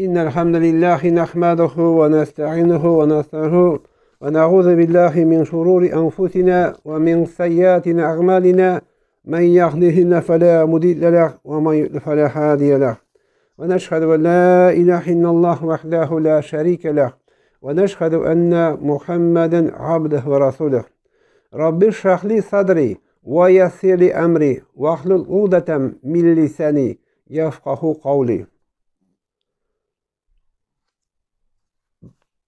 إن الحمد لله نحمده ونستعينه ونستغفره ونعوذ بالله من شرور أنفسنا ومن سيئات أعمالنا من يهده الله فلا مضل له ومن يضلل فلا هادي له ونشهد أن لا إله إلا الله وحده لا شريك له ونشهد أن محمدا عبده ورسوله رب اشرح لي صدري ويسر لي أمري واحلل عقدة من لساني يفقه قولي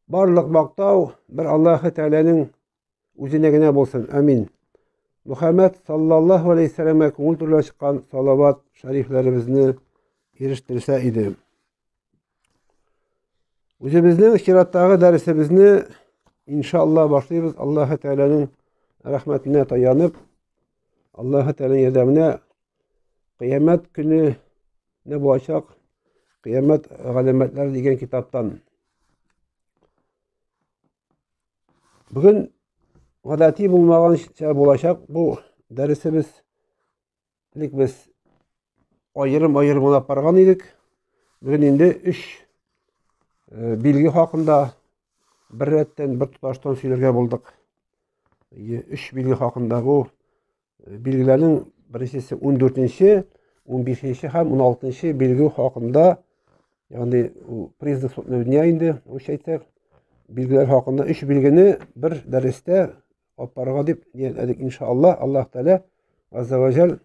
Барлық мақтау бір Аллаһы Тәаләнең үзенә генә булсын. Амин. Мөхәммәд саллаллаһу алейхи сәләмә күңел төрле чыккан салават шәрифләребезне ирештерсә иде. Үзебезнең чираттагы дәресебезне иншалла башлыйбыз. Аллаһы Тәаләнең рәхмәтенә таянып, Аллаһы Тәаләнең ярдәменә Кыямәт көне не булачак? Кыямәт галамәтләре дигән китаптан Бүгін ғадатия болмаған шетчәе болашақ. Біз тілік біз өйірім-өйірім ұнап барған ідік. Бүгін енді үш белгі хақында бір реттен, бір тұташтан сүйлерге болдық. Үш белгі қақындағы белгілерін бір әресі 14-ші, 15-ші қам, 16-ші белгі хақында яғни призді сұлтымыздың айынды, ой шайтық. bilgiler hakkında üç bilgini bir derste oparığa deyip diyedik inşallah. Allah Teala Azze ve Celle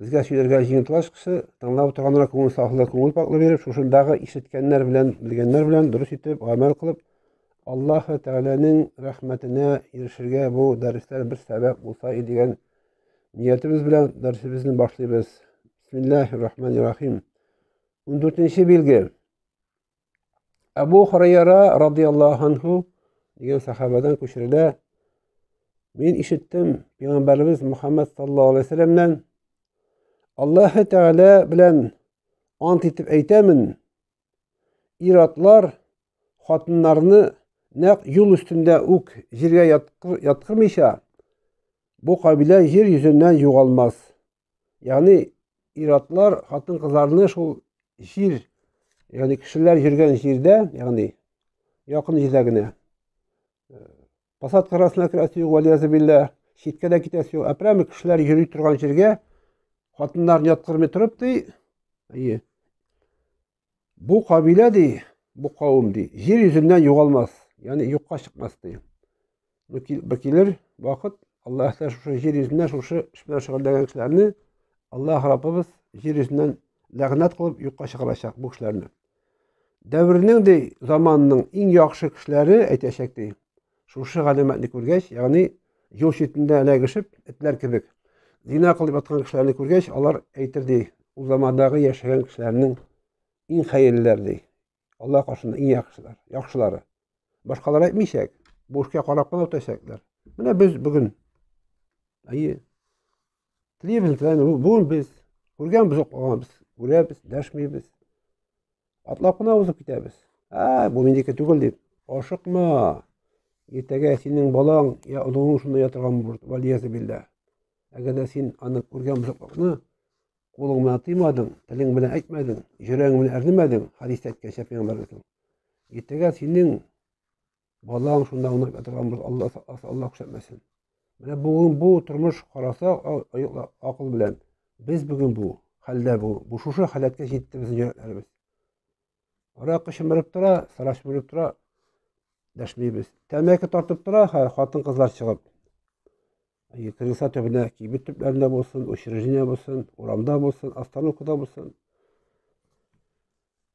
bizga suylarga yig'intlash qilsa tinglab o'tirganlar ko'ngil sohilga ko'ngil poklik berib shundagi eshitganlar bilan bilganlar bilan durust etib amal qilib alloh taolaning rahmatini erishishga bu darslar bir sabab bo'lsa degan niyatimiz bilan darsimizni boshlaymiz bismillahi rohmanir rohim o'n to'rtinchi belgi abu xurayra roziyallohu anhu degan sahobadan qo'shilada men eshitdim payg'ambarimiz muhammad sallallohu alayhi vasallamdan alloh taolo bilan ont etib aytamin irotlar xotinlarni naq yo'l ustinda o'q yerga yotqirmaysha bu qabila yer yuzidan yo'qolmas ya'ni irotlar xotin qizlarni shu yer яғни кішілер жүрген жерде яғни жақын жердегіне посадка арасына кіресің уәлиязубилля шетке де кетесің әпрәмі кішілер жүри тұрған жерге қатындар ұят қылмай тұрып дей бұл қабилә дей бұл қауым дей жер жүзінен жоғалмас яғни жоққа шықмас дей бір келер уақыт алла тағала шушы жер жүзінен шушы іш білән шұғылданған кісілерні алла раббыбыз жер жүзінен лағнат қылып жоққа шығарашақ бұл кісілерді дәуірінің де заманының ең жақсы кішілері әйтәшәк ди шушы ғалимәтне көргеш яғни жол шетінде эләгешеп этләр кебек зина қылып аткан кешеләрне көргеш олар әйтер ди ул замандагы яшәгән кешеләрнең иң хәерлеләр ди алла каршында иң яхшылар яхшылары башкалар әйтмәйчәк бу эшкә карап кына үтәчәкләр менә без бүген әйе телебез теләне бүген без күргәнбез укыганбыз күрәбез атлап қана озып кетеміз ә бұл менікі түгел деп ашықма ертеге сенің балаң я ұлың шунда жатырған білді әгәр дә сен аны күргән бұзақлыкны қолың белән тыймадың телең белән әйтмәдең йөрәгең белән әрнемәдең хәдистә әйткәнчә пәйгамбәр ертәгә синең балаң шунда ұнап жатырған булса алла алла күрсәтмәсен менә бүгін бу тормыш караса ақыл белән біз бүгін бу хәлдә бу шушы халәткә жетті безнең йөрәкләребез арақты шіміріп тұра сыра шіміріп тұра дәшмейміз тәмәкі тартып тұра қатын қыздар шығып кресло түбіне бейбіт түплерінде болсын учреждение болсын орамда болсын остановкада болсын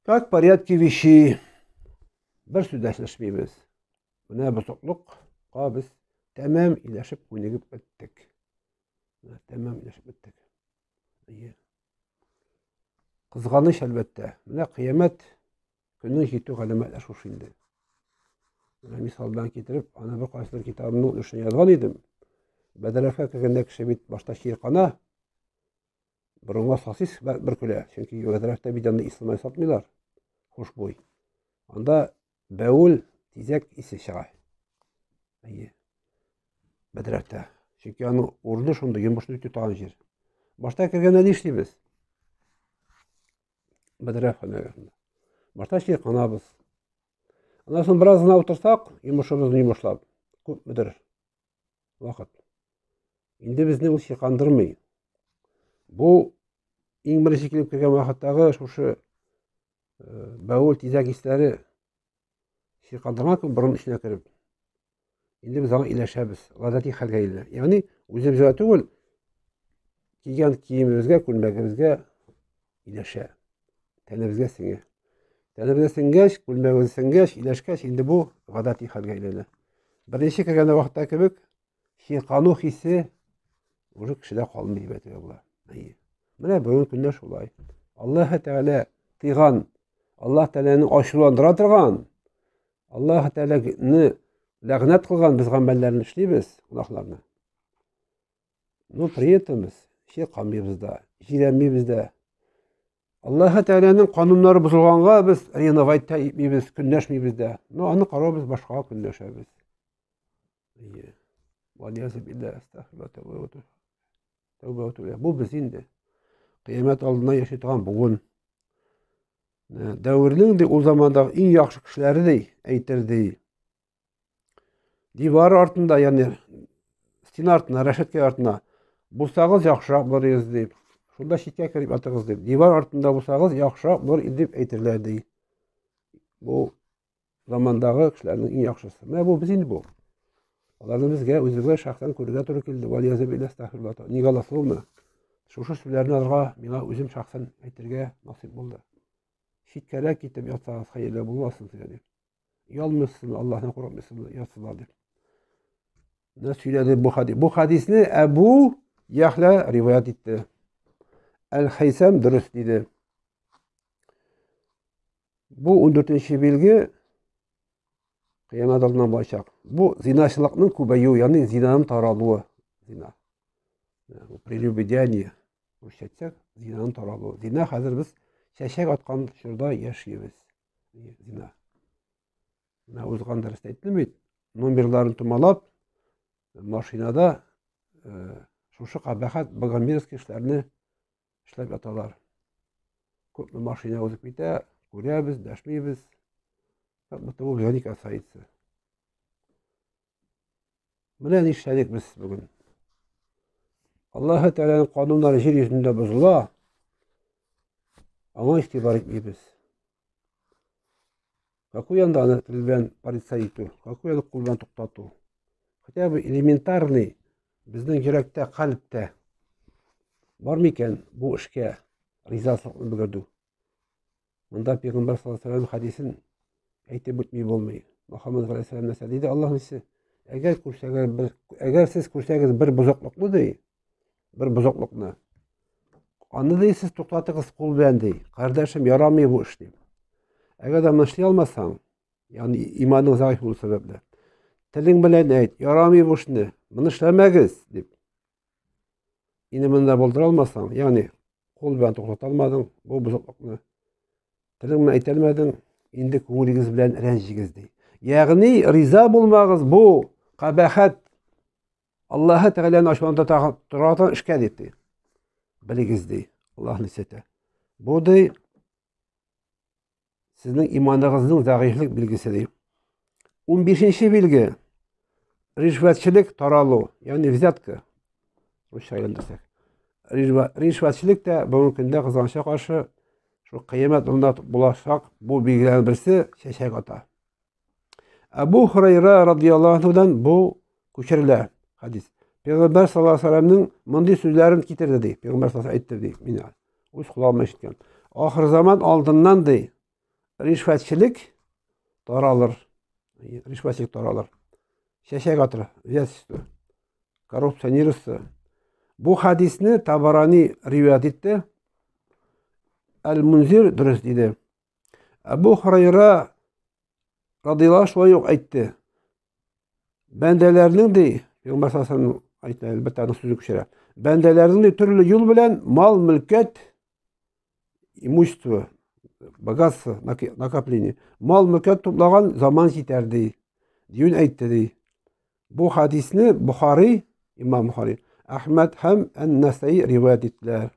как порядке вещей бір сөйләшмейміз мына бұзықлыққа біз тәмам иләшіп көнігіп біттік тәмам иләшіп біттік қызғаныш әлбетте мына қиямет күннің жетеу ғаламәтлер шушы инде мына келтіріп ана бір кайсылар китабымның үшін жазған едім бәдәрәфкә кергәндә кеше бит башта чайқана борынга сосис анда исламай анда тизәк исе чыга әйе жер башта кіргенде бәдәрәф башта чайқанабыз анан соң біраз гына отырсақ жұмысымызды үй башлап көп уақыт енді бізді бұл чайқандырмай бұл ең бірінші келіп кірген уақыттағы шушы э, бәуіл тизак естері чайқандырмақ бұрын ішіне кіріп енді біз оған иләшәбіз ғадати хәлгә илә яғни үзеп жібә түгел кигән киемебезгә күлмәгебезгә иләшә тәнебезгә сеңә тәләбәдә сеңгәч күлмәгебеҙ сеңгәч иләшкәч инде бу ғәҙәти хәлгә әйләнә беренче кергән ваҡытта кебек һиҡану хисе уже кешедә ҡалмай әйбәт була менә бөгөнгө көндә шулай аллаһ тәғәлә тыйған аллаһ тәғәләне ачуландыра торған аллаһы тәғәләне ләғнәт ҡылған без ғәмәлләрне эшләйбез гунаһларны но при этом без һиҡанмайбыз да җирәнмәйбез да аллаһы тәғаләнең кануннары бозылғанға біз реновать та етмейбіз де дә но аны карап без башкага көнләшәбез бу без инде кыямәт алдына яши торган буын дәвернең ди ул замандагы иң яхшы кешеләре ди әйтер ди дивар артында яғни стена артына рәшәткә артына жақсырақ яхшырак булыр дип шунда читкә кереп ятыгыз дип дивар артында булсагыз яхшырак булыр иде дип әйтерләр ди бу замандагы кешеләрнең бұл яхшысы менә бу без инде бу аларны безгә үзебезгә шәхсән күрергә туры килде нига ласловна шушы сүзләрне хадис әл хайсам дұрыс дейді бұл 14 төртінші белгі қиямат алдынан былайша бұл зинашылықтың көбеюі яғни зинаның таралуы зина прелюбодеяние орысша айтсақ зинаның таралуы зина қазір біз шәшек атқан шырда яшейміз зина мына озған дұрыс айтылмайды номерларын тұмалап машинада ә, шушы қабахат богомерзкий ishlab аталар ko'pmi mashina o'tib ketar ko'ramiz dashmaymiz как будто бы не касается біз бүгін. ishladik biz bugun жер taolani qonunlari yer yuzida buzila ona e'tibor аны хотя бы элементарный біздің жүректе қалыпта bormikan bu ishga rizosini bildirdi мында payg'ambar sallallohu alayhi vasallam hadisini aytib o'tmay bo'lmaydi muhammad alayhissalom nima deydi alloh agar ko'rsangiz bir agar siz ko'rsangiz bir buzoqliqni deydi bir buzoqliqni uni deydi siz to'xtatingiz qo'l bilan deydi qardashim yaramaydi bu ish deydi buni ishlay ya'ni sababli tiling bilan ayt инімінде болдыра алмасаң яғни қол қолмен тоқтата алмадың бұл бұзақылықты тіліңмен айта алмадың енді көңіліңіз білән ренжігіз яғни риза болмағыз бұл қабахат аллаһы тағаланың аспанда тұратын ішке дейді біліңіз дейді аллахтың ісеті бұл дей сіздің иманыңыздың зағифлік белгісі дей он бесінші белгі ришвәтшілік таралу яғни взятка o'sha aylantirsak rishvatchilik de bugungi kunda qozonishga qarshi shu qiyomat unat bo'lashaq bu belgilarni birisi shashak ota abu hurayra roziyallohu anhudan bu ko'chirildi hadis payg'ambar sallallohu alayhi vasallamning bunday so'zlarini keltirdi dey payg'ambar sallallohu alayhi vasallam aytdi meni o'z qulog'imdan eshitgan oxir zamon oldindan dey rishvatchilik taralar rishvatchilik taralar shashak otir korrupsiyanerisi бұл хадисні табарани риуаят етті әл мунзир дұрыс дейді әбу хурайра радиалла шулай айтты бәндәләрнең де пайғамбар саллаллаху алейхи әлбәттә аның сөзі де түрлі юл белән мал мүлкәт имущество богатство накопление мал мүлкәт туплаган заман җитәр ди диюн әйтте ди бу хадисне бухари имам бухари ahmad ham an nasai rivoyat etdilar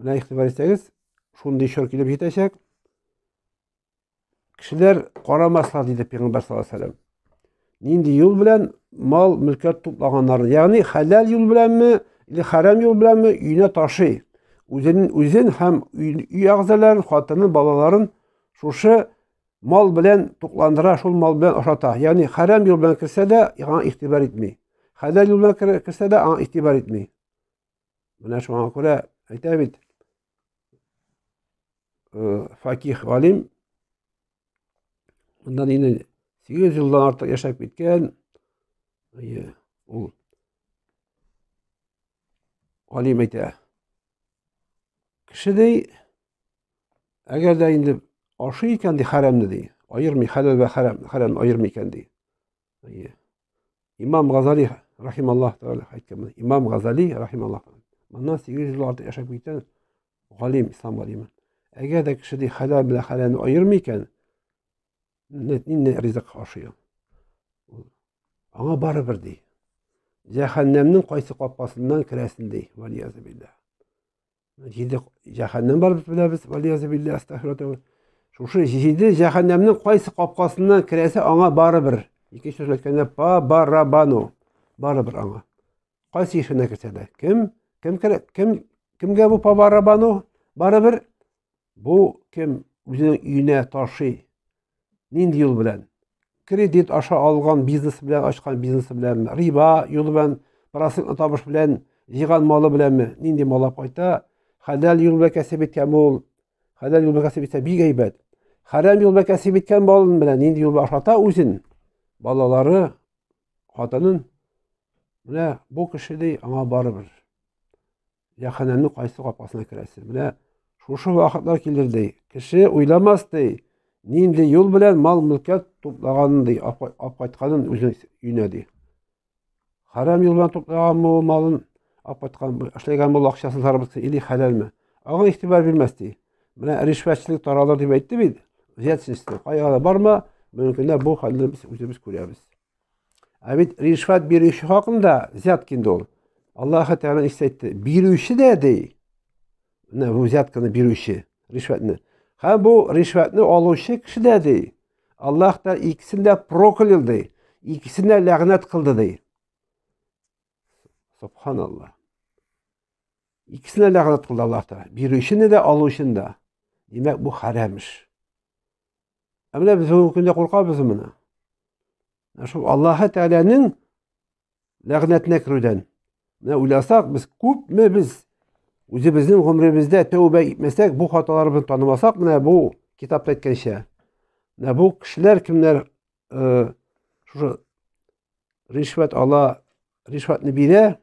bilan ixtifor etsangiz shunday shorkiga yetashak kishilar qora maslahat deydi payg'ambar sallallohu alayhi vasallam nindi yo'l bilan mol mulkot to'plaganlarni ya'ni halal yo'l bilanmi или haram yo'l bilanmi uyini toshi o'zini o'zin ham uy a'zolarini xotini bolalarini shu mol bilan to'qlandira shu mol bilan oshata ya'ni haram yo'l bilan kirsada ig'on e'tibor etmay Halalullah kırsa da itibar etmeyin. Buna şuna göre hitap et. Ee, fakih alim Ondan yine 800 yıldan artık yaşayıp bitken ol. Alim ete. Kişi dey eğer de indi aşı iken de haremdi dey. Ayırmay halal ve harem, harem ayırmayken dey. İmam Gazali рахималлах тағала айтқан имам ғазали рахималлах мындан сегіз жүз жыл артық жашап кеткен ғалим ислам ғалимі agar de kishidek halol bilan halalni ayirma ekan rizq oshiyor unga baribir dey jahannamning qaysi qopqosidan kirasan dey jidi jahannam bor bilamiz қайсы аңа барыбір аңа қайсы ишіне кірсе кім кім керек кім кімге бұл пабарабану барыбір бұл кім өзінің үйіне таши нинди юл білән кредит аша алған бизнес белән ашқан бизнесі беләнме риба юлы белән процентный табыш белән жиған малы беләнме нинди малап қайта хәләл юл белән кәсеп еткен ул хәләл юл белән етсе итсә бик әйбәт хәрәм юл белән кәсеп иткән балын белән нинди ашата үзен балалары хатынын міне бұл кішідей аңа барыбір яханәннің қайсы қапқасына кірәсі міне шушы уақытлар келердей кіші ойламастай ниндей жол білән мал мүлкәт топлағанындей алып қайтқанын өзінің үйіне дей харам жолмен топлаған бұл малын алып қайтқан ішлеген бұл ақшасын заработка или хәләлме оған игътибар бермәстей міне ришвәтшілік таралыр деп айтты бейді зиятшілік қайғыда бар барма мүмкін бұл хәлді біз өзіміз көреміз Evet, rişvet bir işi hakkında zetkinde ol. Allah'a Teala istetti. Bir işi de değil. Ne bu zetkini bir işi. Rişvetini. Ha bu rişvetini alışı kişi de değil. Allah da ikisini de prokılıldı. İkisini de lanet kıldı değil. Subhanallah. İkisine lanet kıldı Allah da. Bir işini de alışını da. Demek bu harammış. Ama biz bu konuda korkar mısın buna? ошол аллахы тәалянын ләғнәтіне кіруден мына ойласақ біз көпме біз өзіміздің ғұмырымызда тәубә етмесек бұл хаталарымызды танымасақ мына бұл китапта әйткенше мына бұл кісілер кімдер э, шушы ришват ала ришватны бере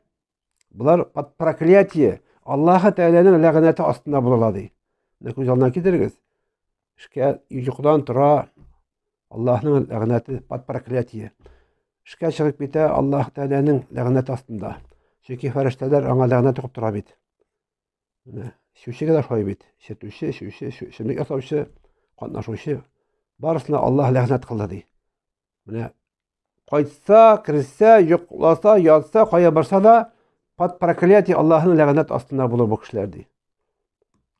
бұлар под проклятие аллахы тәаләнің ләғнәті астында болады дейді көз алдына келтіріңіз ішке ұйқыдан тұра Аллаһның ләғнәте, пат проклятие. Эшкә чыгып китә Аллаһ Тәгаләнең ләғнәте астында. Чөнки фәрештәләр аңа ләғнәт укып тора бит. Сүшегә дә шулай бит. Сетүше, сүше, сүшенлек ясаучы, катнашучы барысына Аллаһ ләғнәт кылды ди. Менә кайтса, керсә, йокласа, ятса, кая барса да пат проклятие Аллаһның ләғнәт астында булыр бу кешеләр ди.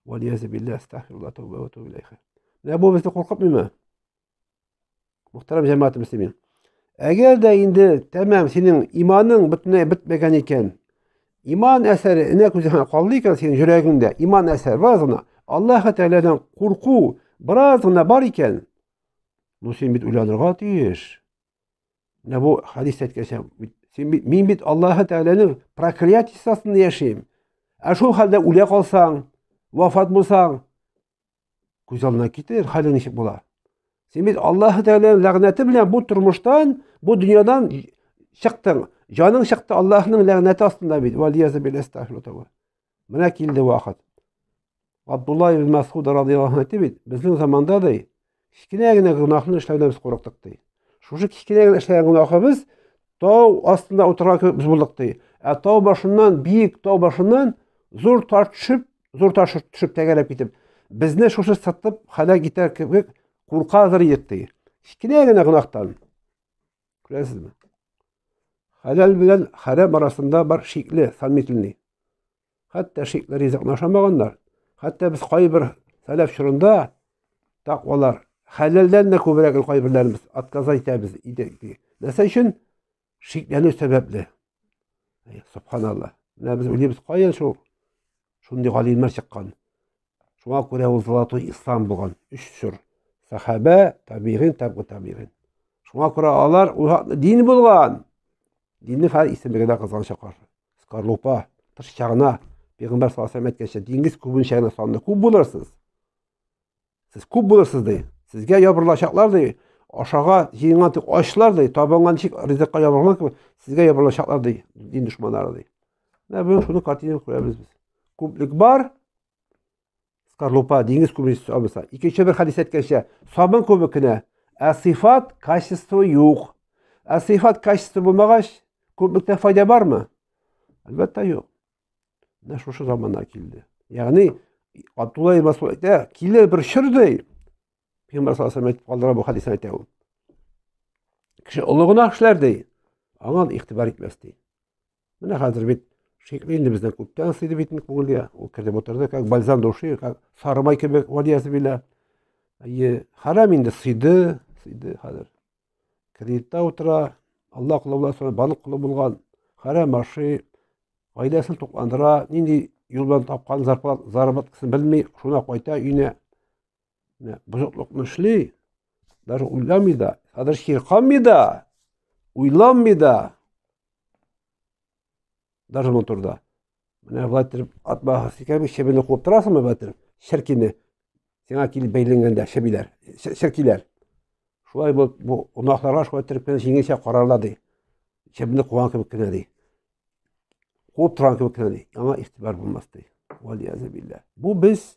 Валиязе билля, астагфируллах, тәүбә ва тәүбә Менә бу безне куркытмыймы? muhtaram jamoati muslimin agarda endi tamam sening iymoning иман bitmagan ekan iymon asari ina qoldi ekan seni yuragingda iymon asari birozgina alloh taolodan qo'rquv birozgina bor ekan bu sen bu hadis aytgancha sen taoloni проклятиесі астында ә шул Демек Аллаһы тағаланың ләгънәте белән бу тормыштан, бу дөньядан чыктың. Жаның шықты Аллаһның ләгънәте астында бит. Валияза бил астагфирулла. Менә килде вакыт. Абдулла ибн масхуд радиллаһу анһу бит біздің заманда да кичкенә генә гөнаһны эшләүдән без курыктык ди. Шушы кичкенә генә эшләгән гөнаһыбыз тау астында утыра кебек без булдык ди. Ә тау башынан биік тау башынан зур таш төшеп, зур таш төшеп тәгәрәп китеп, безне шушы сатып һәлак итәр кебек қуырқазыр етті кішкенегіне қонақтан көресіз бе халал білән харам арасында бар шеклі сомнительный хәтта шеклі ризықны ашамағандар хәтта біз қайбір сәләф шұрында тақуалар хәләлдән дә күбрәк кайберләребез отказа итәбез иде нәрсә өчен себепле сәбәпле субханалла менә біз уйлыйбыз каян шул шундый галимнәр чыккан шуңа күрә ул золотой ислам болған өч сер Sahabə təbiğin təbqi təbiğin. Шуңа күрә алар дин булган. Динне хәл исемлегенә казанышакар. Скарлупа, тышчагына Пәйгамбәр саллаллаһу алейһи әйткәнчә, диңгез күбенчәгенә саны күп булырсыз. Сез күп булырсыз ди. Сезгә ябырлашаклар ди. Ашага җыйган тик ачлар ди. Табынган чик ризыкка ябырган кебек сезгә ябырлашаклар ди. Дин душманнары ди. Менә бүген шуны картина күрәбез без. Күплек бар, скорлупа dengiz көмешесі обысы екінші бір хадис айтқанша сабын көмекіне әсифат качество жоқ әсифат качество болмағаш көмектен пайда бар ма әлбәтте жоқ мына шушы заманға келді яғни абдулла масуд айтады «Э, келер бір шырдай пайғамбар саллаллаху алейхи айтып қалдырған бұл хадисте айтады ол кіші ұлығына кішілер дейді оған иқтибар етмес дейді міне қазір бүйтіп шекли елімізде көптен сыйды бетін көңілге ол кіріп отырды как бальзам души как сары май кебек уалиязбилля е харам енді сыйды сыйды қазір кредитте отыра алла құлы балық құлы болған харам аши айласын тоқландыра нендей жолдан тапқан зарплат заработкасын білмей шуна қайта үйіне бұзықлықны ішлей даже ойланбайды қазір ширқанбайды ойланбайды даже тұрды міне былай тұрып атмахиками шебіне қуып тұрасың ба былай тұрып шіркіні сеңа келіп бәйленгенде шебилер шіркилер шулай болып бұл ұнақтарға шулай тұрып жеңеше қарарлады шебіне қуған кебек кінә дейді қуып тұрған кебек кінә дейді аңа ихтибар болмас дейді бұл біз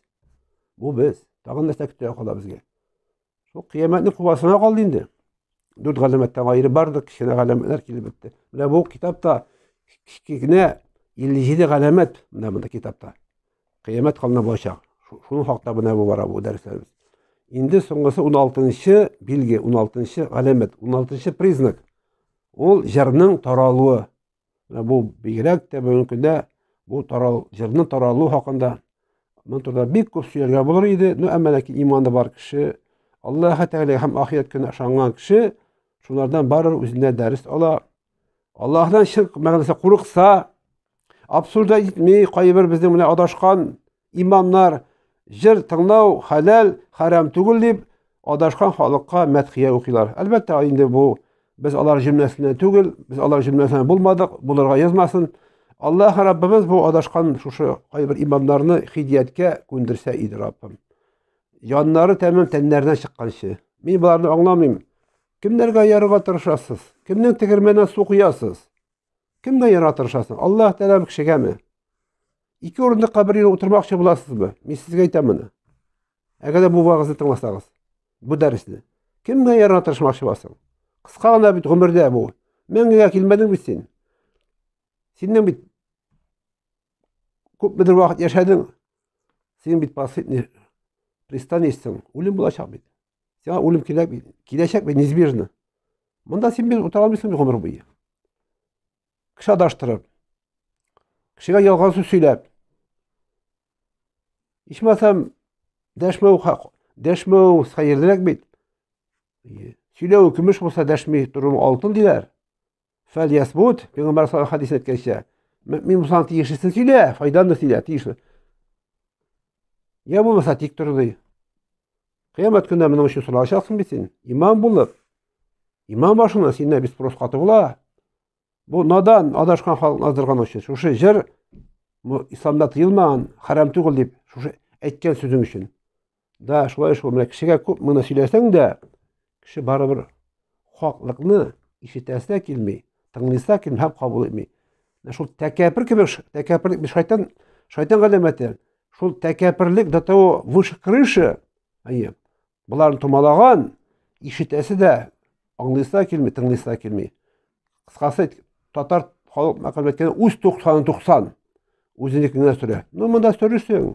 бұл біз тағы нәрсе күте қала бізге сол қияметтің құбасына қалды енді төрт ғаламаттан айыры бар да кішкене ғаламаттар келіп бітті міне бұл кітапта кішкене елу жеті ғаламат мына мына китапта қиямет қалына болашақ шуның хақта мына бара бұл дәрістеріміз енді соңғысы он алтыншы белгі он алтыншы ғаламат он алтыншы признак ол жырның таралуы бұл бигерәк тә бүгінгі бұл тарал жырның таралуы хақында бұл турыда бик көп сөйләргә булыр иде но әмма ләкин иманы бар кеше аллаһа тәғәлә һәм ахирәт көне ышанган кеше шулардан барыр үзенә дәріс ала аллахтан ширк мәгънәсе курыкса абсурда итмей кайбір бир биздин мына адашқан имамнар жыр тыңлау халал харам түгел деп адашқан халыққа мәдхия оқилар әлбәттә инде бу біз алар җөмләсеннән түгел біз алар җөмләсеннән болмадық булырга язмасын аллаһ раббыбыз бу адашкан шушы кайбер имамдарны хидияткә күндерсә иді раббым яннары тәмам тәннәренә чыкканчы мен бұларды аңламаймын кімдерге аяруға тырышасыз кімнің тегірменіне су құясыз кімге аяруға тырышасыз аллах тағалам кішігәмі екі орындыққа бір отырмақшы ба мен сізге айтамын мұны әгәде бұл уағызды тыңласаңыз бұл дәрісті кімге аяруға тырышмақшы боласың қысқа ғана бит ғұмірде бұл мәңгіге келмедің бит сен сенен бит күпмедір уақыт яшәдің сен бит последний пристанищсің өлім болашақ бит саған өлім келе шақ неизбежно мында сен отыра алмайсың ғұмыр бойы кіші адаштырып кішіге жалған сөз сөйлеп ешмасам дәшмеу дәшмеу саердірек бит сөйлеу күміс болса дәшмей тұру алтын дейлер фәл пайғамбар хадис еткенше мен тиешісін сөйле сөйле я болмаса тек тұр қиямет күнде міне үшін сұрашақсың ба сен имам болып имам башыңа сенен бес қаты тұғыла бұл надан адашқан халқын аздырған үшін шушы жер исламда тыйылмаған харам түгіл деп шушы айтқан сөзің үшін да шулай шул мына кішіге көп мына сөйлесең де кіші барыбір хаклықны ишетәсіне келмей тыңлыса келмей һәм қабыл етмей шул тәкәпір кебек тәкәпірлік шайтан шайтан ғаламәті шул тәкәпірлік до того выше крыши әйе бұларын тұмалаған ішітесі де аңлыйса келмей тыңлыйса келмей қысқасы татар халық мақалып айтқан үз тоқсаны тоқсан өзінікіңе сүре ну мында сүрсең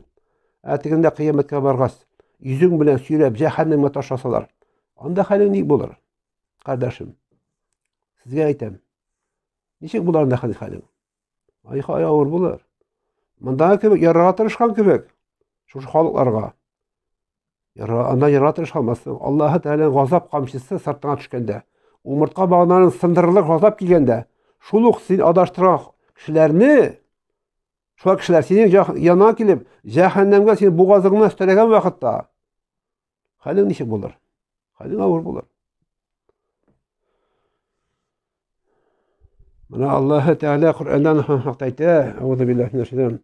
әтігінде қияметке барғас үзің білен сүйреп жаһаннамға ташасалар анда халің не болар қардашым сізге айтам нешек болар анда халің айқай ауыр болар мындағы кебек ярға тырышқан кебек шушы халықларға ана жаратылыш алмасы аллаһы тәаләнің ғазап қамшысы сыртыңа түшкенде омыртқа бағананың сындырылып ғазап келгенде шул ук сен адаштырған кішілерні шулар кішілер сенің яныңа келіп жаһаннамға сен бұғазыңнан үстелеген уақытта халің ничек болар халің ауыр болар мына аллаһы тәғала құранда айтты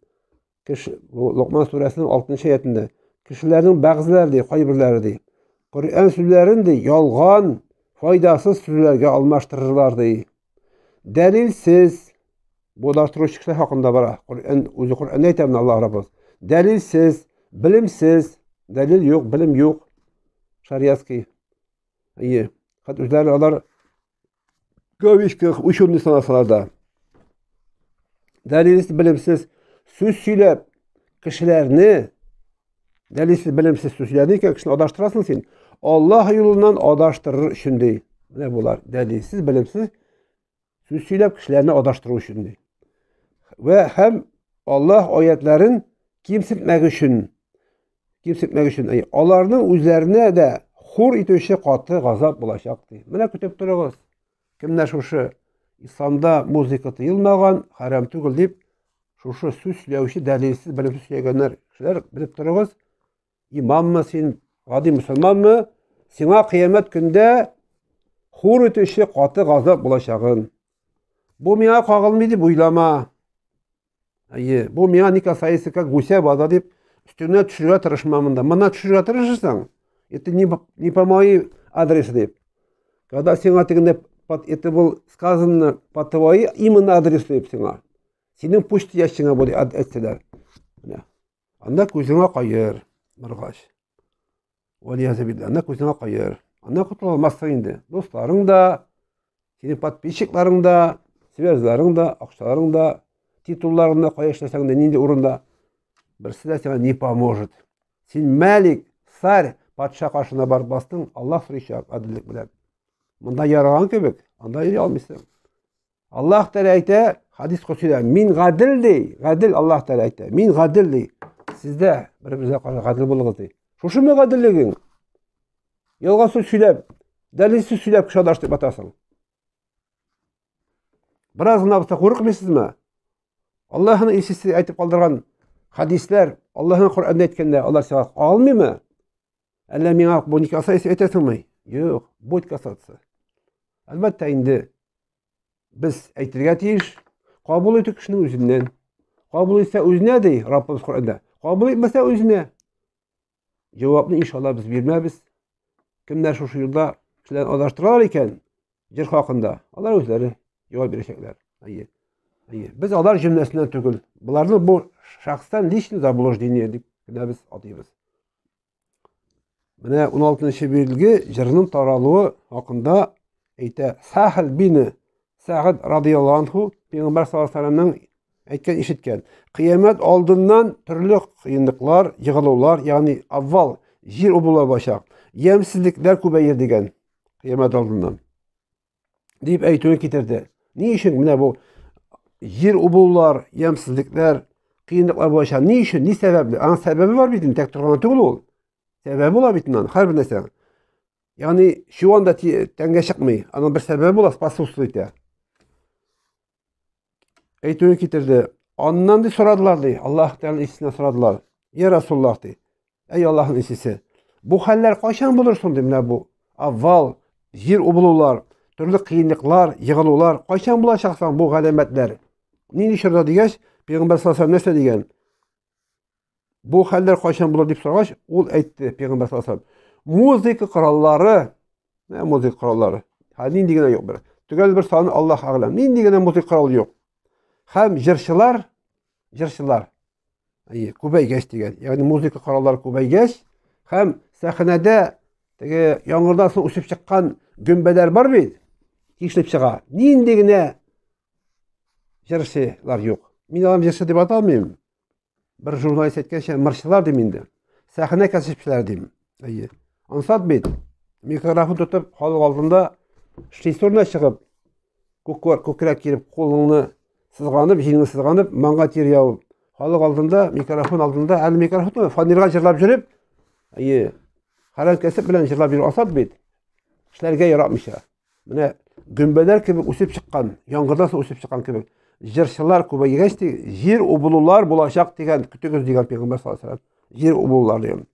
кеше лұқман сүрәсінің алтыншы аятында kishilarning ba'zilari deydi qo'y birlari deydi qur'on so'zlarini yolg'on foydasiz so'zlarga almashtirirlardi dalilsiz bo'ylashtiruvchi kishilar haqida bor qur'on o'zi qur'onda aytyapti alloh robbi dalilsiz bilimsiz dalil yo'q bilim yo'q shariatskiy iyi hat o'zlari ular ushurni sanasalarda dalilsiz bilimsiz so'z söylab kishilarni Dəlilsiz, bilimsiz süslədikə kişini adaşdırasın sen. Allah yolundan adaşdırır üçündür. Nə bunlar? Dəlilsiz, bilimsiz süsləb kişilərini adaşdırır üçündür. Və həm Allah ayətlərin kimsitmək üçün, kimsitmək üçün, yəni onların üzərinə də xur etişi qatı qazab bulacaqdır. Mənə kütüb duruğuz. Kimlər şuşu İslamda muzika tıyılmağan, haram tügül deyib, şuşu süsləyişi dəlilsiz, bilimsiz süsləyənlər kişilər bilib duruğuz. имаммы сен ғади мұсылманмы сиңа қиямет күнде хур етуші қаты ғазап болашағын бұл миңа қағылмайды деп ойлама е бұл миңа ника сайысы как гуся вода деп үстіне түсіруге тырышмамын да мына түсіруге тырышсаң это не, не по моей адресу деп когда сеңа тегінде это был сказано по твоей именно адресу деп сеңа сенің почта ящигіңе бұл айтсалар анда көзіңе қайыр бірқаш ана көзіңе қояр ана құтыла алмассың енді достарың да сенің подписчикларың да связьларың да ақшаларың да титулларың да қоя ішлесең де нендей орында бірсі де саған не поможет сен мәлик царь патша қашына барып бастың аллах сұрайша әділдік білән мында яраған көбек анда ере алмайсың аллах тәала айта хадис құсида мин ғаділ дей ғаділ аллах тәала айтә мин ғаділ sizdə bir-birinizə qarşı qadil bolğunuz deyir. Şuşu müqadilliğin. Yalğan söz söyləb, dəlilsiz söyləb kişadaş deyib atasan. Biraz nabısa qorxmısınızmı? Allah'ın esisi aytib qaldırğan hadislər, Allah'ın Qur'anında aytkanda Allah sizə almayımı? Әллә миңа бу ник асасы әйтәсеңме? жоқ Kabul etmese o жауапты Cevabını біз biz кімдер Kimler şu şuyurda kişiler екен iken хақында олар өздері özleri cevap verecekler. Hayır. Hayır. Biz alar cümlesinden tükül. Bunların bu şahsen личный de buluş dinleyedik. Yine biz 16 таралуы хақында әйтә. Сахил бини анху aytgan eshitgan qiyomat oldindan turli qiyinliqlar yig'iluvlar ya'ni avval yer ubula boshlab yemsizliklar ko'payir degan qiyomat oldindan deb aytuvni keltirdi ne uchun mana bu yer ubuvlar yemsizliklar qiyinliqlar boshlab ne uchun ne sababli an sababi bor bitni tek turgan tugul u sababi bo'lar bitdan har bir narsa ya'ni shu onda tanga chiqmay ana bir sababi bo'ladi посутствуйте eytüyü getirdi. Ondan da soradılar deyir. Allah Teala işçisindən soradılar. Ya Resulullah deyir. Ey Allahın işçisi. Bu xəllər qaşan bulursun deyimlər bu. Avval yer ubulular, türlü qiyinliklar, yığılılar. Qaşan bulaşaqsan bu ғələmətlər. Nini şurada deyəş, Peyğəmbər sallallahu əleyhi və səlləm nə deyən? Bu xəllər qaşan bular deyib sorğaş, ol aytdı Peyğəmbər sallallahu əleyhi və səlləm. Musiqi quralları, nə musiqi quralları? Həlin deyilən yox bir. Tügəl bir sanı Allah ağlam. Nini deyilən musiqi quralı yox. һәм жыршылар жыршылар көбәйгәч дигән ягъни музыка кораллары көбәйгәч һәм сәхнәдә теге яңгырдан соң үсеп чыккан гөмбәләр бар бит тишелеп шыға нинди генә жырчылар юк мин аларны деп дип алмаймын бер журналист әйткәнчә мырчылар дим инде сәхнә кәсепчеләре дим әйе ансат бит микрофон тотып халык алдында шисорна чыгып күкрәк киреп кулыңны сызғанып жеңі сызғанып маңға тер яуып халық алдында микрофон алдында әлі микрофон фанерға жырлап жүріп е харам кәсіп білән жырлап жүріп асад бит эшләргә яратмыйча менә гөмбәләр кебек үсеп чыккан яңгырдан соң үсеп чыккан кебек җырчылар күбәйгәч ти җир убылулар булачак дигән көтегез дигән пәйгамбәр саллаллаху алейһи вәсәлләм җир убылулар дигән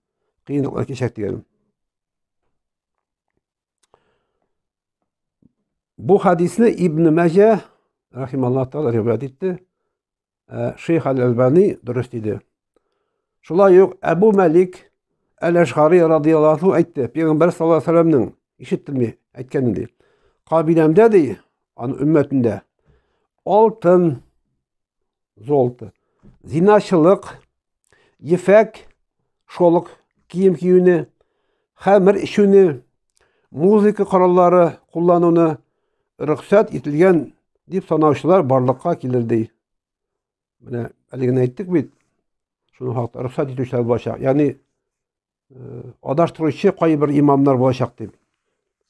кыйынлыклар кичәк дигән бу хадисне ибн мәҗә рахималла тағала риуаят етті шейх әл әлбани дұрыс дейді шулай ук әбу мәлик әл әшхари радиаллаху айтты пайғамбар саллаллаху алейхи вассаламның ишеттілме айтқаны дейді қабиләмде де аны үмметінде алтын золото зинашылық ефәк шолық киім киюні хәмір ішуні музыка құралдары қолдануны рұқсат етілген деп санаушылар барлыққа келердей міне әлі ғана айттық бит шуның хақта рұқсат етушілер болашақ яғни адаштырушы қайбір имамдар болашақ деп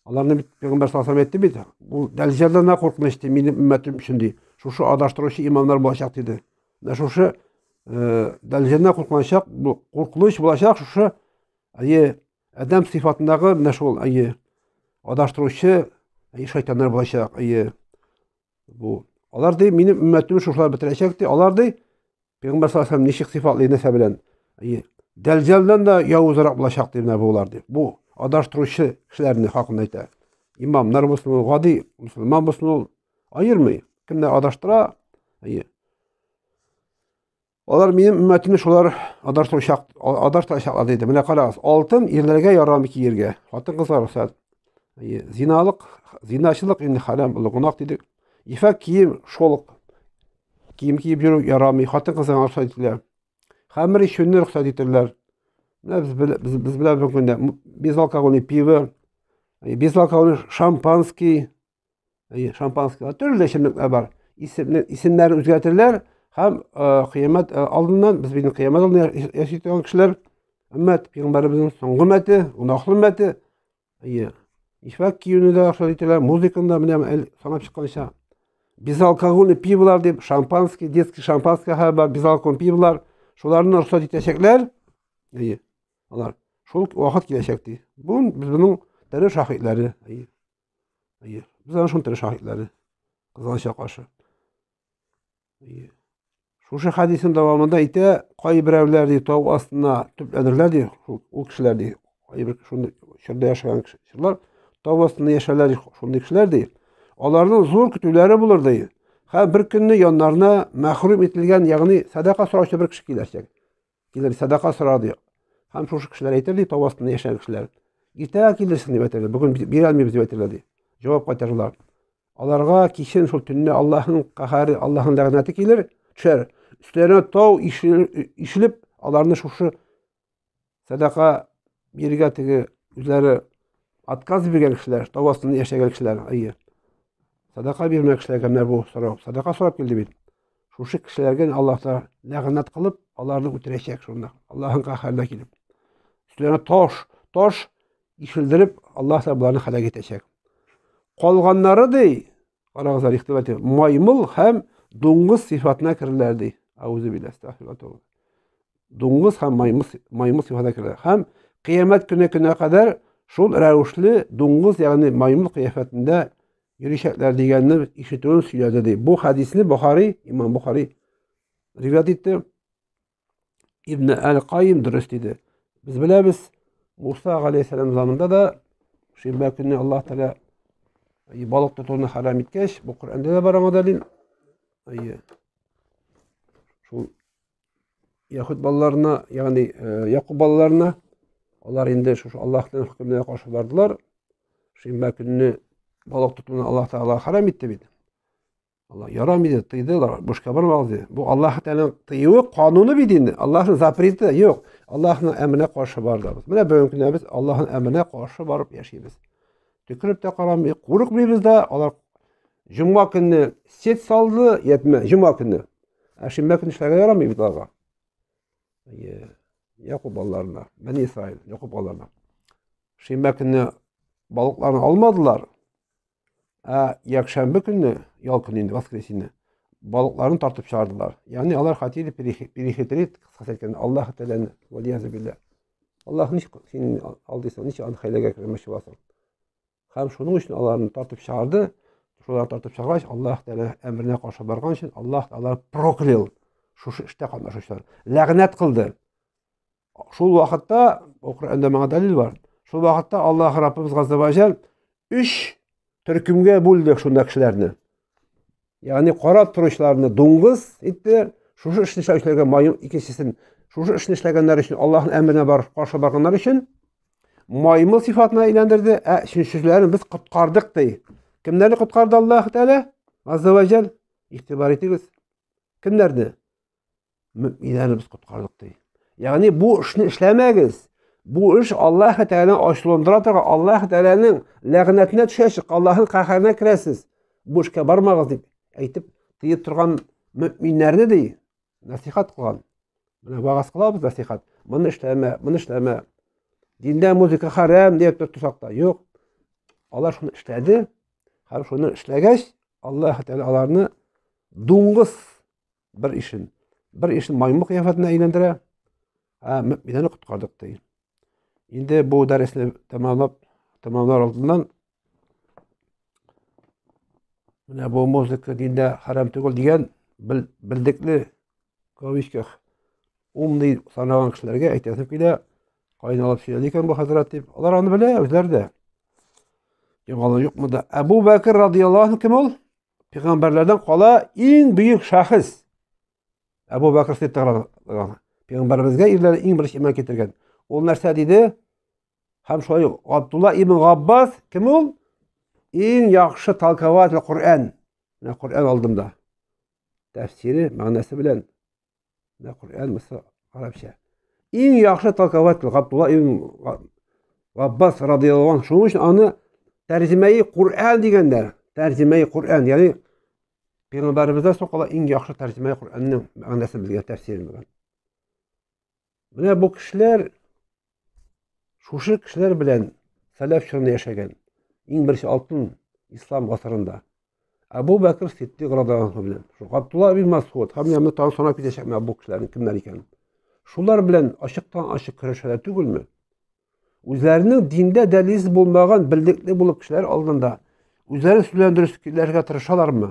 аларны бит пайғамбар саллаллаху алейхи айтты бит бұл дәлжалдан қорқынышты менің үмметім үшін дейді шушы адаштырушы имамдар болашақ деді мына шушы дәлжалдан қорқынашақ бұл қорқыныш болашақ шушы әйе адам сипатындағы мына шул әйе адаштырушы шайтандар болашақ әйе Bu onlar deyir, mənim ümmətimin uşaqları bitirəcəkdir. Onlar deyir, Peyğəmbər sallallahu əleyhi neçə sifatlı nəsə bilən e, Dəlcəldən də Yavuzlara bulaşaqdır nə bu olardı. Bu adaşdırışı kişilərini haqqında da imamlar müsəlman, qadi müsəlman müsəlman ayırmayır. Kimlə adaşdıra? İyi. Onlar benim ümmetimi şular adaşlar şak adaşlar şaklar dedi. Buna kalas altın yerlerge yaram iki yerge. Hatta kızar sen. Zinalık, zinaşılık indi haram buldu. Gunak dedik. Ифа киім шолық. Киім киіп жүру ярамый, қатын қызыңа рұқсат етілер. Хамір ішуіне рұқсат етілер. Біз біле бүгінде безалкогольный пиво, э, безалкогольный шампанский, э, шампанский, түрлі ішімдіктер бар. Исімдерін өзгертілер, һәм э, қиямат алдынан, біз біздің қиямат алдында алдынан яшейтіған кішілер, үммәт, пейғамбарымыздың соңғы үмәті, гунахлы үмәті, ифак киюіне де рұқсат етілер, музыканы да міне санап шыққанша bezalkoholniy pivolar deb shampanskiy детский shampanskiy ha bezalkon pivolar shularni ruxsat etishaklar ular shu vaqt kelishakdi bu bizning dara shohidlari bizani shuni shohidlari qizg'anishga qarshi o'sha hadisni davomida ayta qoy birovlar deydi tog' ostina to'pladirlar deydi u kishilar deydi shunday yashagan kishilar tog' ostinda yasharlar shunday kishilar deydi Олардың зор күтүләре булыр дейді Һәм бір көнне яннарына мәхрүм етілген яғни садақа сұраушы бір кеше киләчәк. Килер садақа сора ди. Һәм шушы кешеләр әйтер ди, табастында яшәгән кешеләр. Китә килерсең дип әйтәләр. Бүген бирә алмыйбыз дип әйтәләр ди. Җавап кайтарлар. Аларга кичен шул төнне Аллаһның каһары, Аллаһның ләгънәте килер, төшәр. Үстәренә тау ишелеп, аларны шушы садақа биргә теге үзләре отказ биргән кешеләр, тау астында яшәгән кешеләр, әйе садақа бермек кісілерге мәрбу сұрау садақа сұрап келді бит шушы кісілерге аллах тағала лағнат қылып оларды үтірәчәк шуна аллахтың қаһарына келіп үстілеріне тош тош ишілдіріп аллах тағала бұларды һәлак етәчәк қалғаннары дей қараңыздар ихтилат маймыл һәм дуңғыз сифатына кірілер дей дуңғыз һәм маймыл сифатына кірілер һәм қиямет күні күнә қадар шул рәвешле дуңғыз яғни маймыл қияфәтендә yuriy shartlar deganini eshituv suyadi deb bu hadisni buxoriy imom buxoriy rivoyat etdi ibn al qoyim durust dedi biz bilamiz muso alayhissalom zamonida da shanba kuni alloh taolo baliq tutuvni harom etgach bu qur'onda da bor shu yahud bolalarini ya'ni e, yaqub bolalarini ular endi shu allohni hukmiga qo'shilardilar shanba kunni Balık tutmanı Allah Teala haram etti dedi. Allah yaram dedi, tıydılar, boşka barmaz dedi. Bu Allah Teala'nın tıyığı kanunu bildiğini, Allah'ın zapreti de yok. Allah'ın emrine karşı bardabız. Buna bugün biz Allah'ın emrine karşı barıp yaşayız. Tükürüp de karamay, kuruk biliriz de, Allah Cuma günü set saldı yetme, Cuma günü. Şimdi günü işlerine yaramıyor bir daha. Yakup ballarına, Ben İsrail, Yakup ballarına. Şimdi günü balıklarını almadılar. ә, көнне, ял көне инде, воскресенье, балыкларын тартып чыгардылар. яғни алар хатили перехитрит, кыскасы әйткәндә, Аллаһ Тәгаләне валиязы билла. Аллаһ ничек син алдыйсың, ничек аны хәйләгә кермәкче буласың. Һәм шуның өчен аларны тартып чыгарды. Шулар тартып чыгач, Аллаһ Тәгалә әмренә каршы барган үшін Аллаһ алар проклял. Шушы эштә катнашучылар. Ләгънәт қылды Шул вакытта Коръәндә моңа дәлел бар. Шул вакытта Аллаһ раббымыз Газзаваҗәл 3 төркүмгө бөлдік шундай кишилерди яғни карап турушуларны дуңгыз итти шушы ишни шаушыларға майым экинчисин шушы ишни иштегендер үшін аллахтын әміріне барып каршы баргандар үшін маймыл сифатына әйләндерде ә үшіншілерін біз құтқардық дей кімдерді құтқарды аллаху тәала аззаважал ихтибар етіңіз кімдерді мүминдерді біз құтқардық дей яғни бұл ішін ішлемегіз Bu ish Alloh taolani oshlantiradi Alloh taolaning la'natiga tushasiz, Allohning qahrına kirasiz. Bu ishga bormag'iz deb aytib, tiyib turgan mo'minlarni dey nasihat qilgan. Mana va'z qilamiz nasihat. Buni ishlama, buni ishlama. Dinda musiqa haram deb tursak-da, yo'q. Alloh shuni ishladi. Har shuni ishlagach, Alloh taolani ularni dung'iz bir ishin, bir ishin maymun qiyofatini aylantiradi. Ha, mo'minlarni qutqardik deydi. Endi bu darsni tamamlab tamamlar oldindan mana bu muzika dinda harom tugul degan bildikli kovishka умный санаган кишилерге айтасым келе қайналып сөйләде икән бу хәзрәт дип аны біле үзләре дә югалы жоқ да әбу бәкір радиаллаху кем ул қала ең әбу həmşoyuq Abdullah ibn Abbas kim ol? En yaxşı talkavat Qur'an. Nə Qur'an aldım da. Təfsiri, mənası bilən. Nə Qur'an, məsəl, arabşa. En yaxşı talkavat Abdullah ibn Abbas radıyallahu anh. Şunun üçün anı tərcüməyi Qur'an deyəndə. Tərcüməyi Qur'an, yəni Peyğəmbərimizdən sonra ən yaxşı tərcüməyi Qur'anın mənasını bilən təfsirini bilən. Mənə bu kişilər шушы кішілер білән сәләф чорында яшәгән иң беренче алтын ислам гасырында әбу бәкір сиддиқ радиаллаху белән ғабдулла ибн масуд һәм менә тагын санап китәчәкмен бу кешеләрнең кемнәр икәнен шулар белән ачыктан ачык көрәшәләр түгелме үзләренең диндә дәлиз булмаган белдекле булып кешеләр алдында үзләре сүзләндерүләргә тырышалармы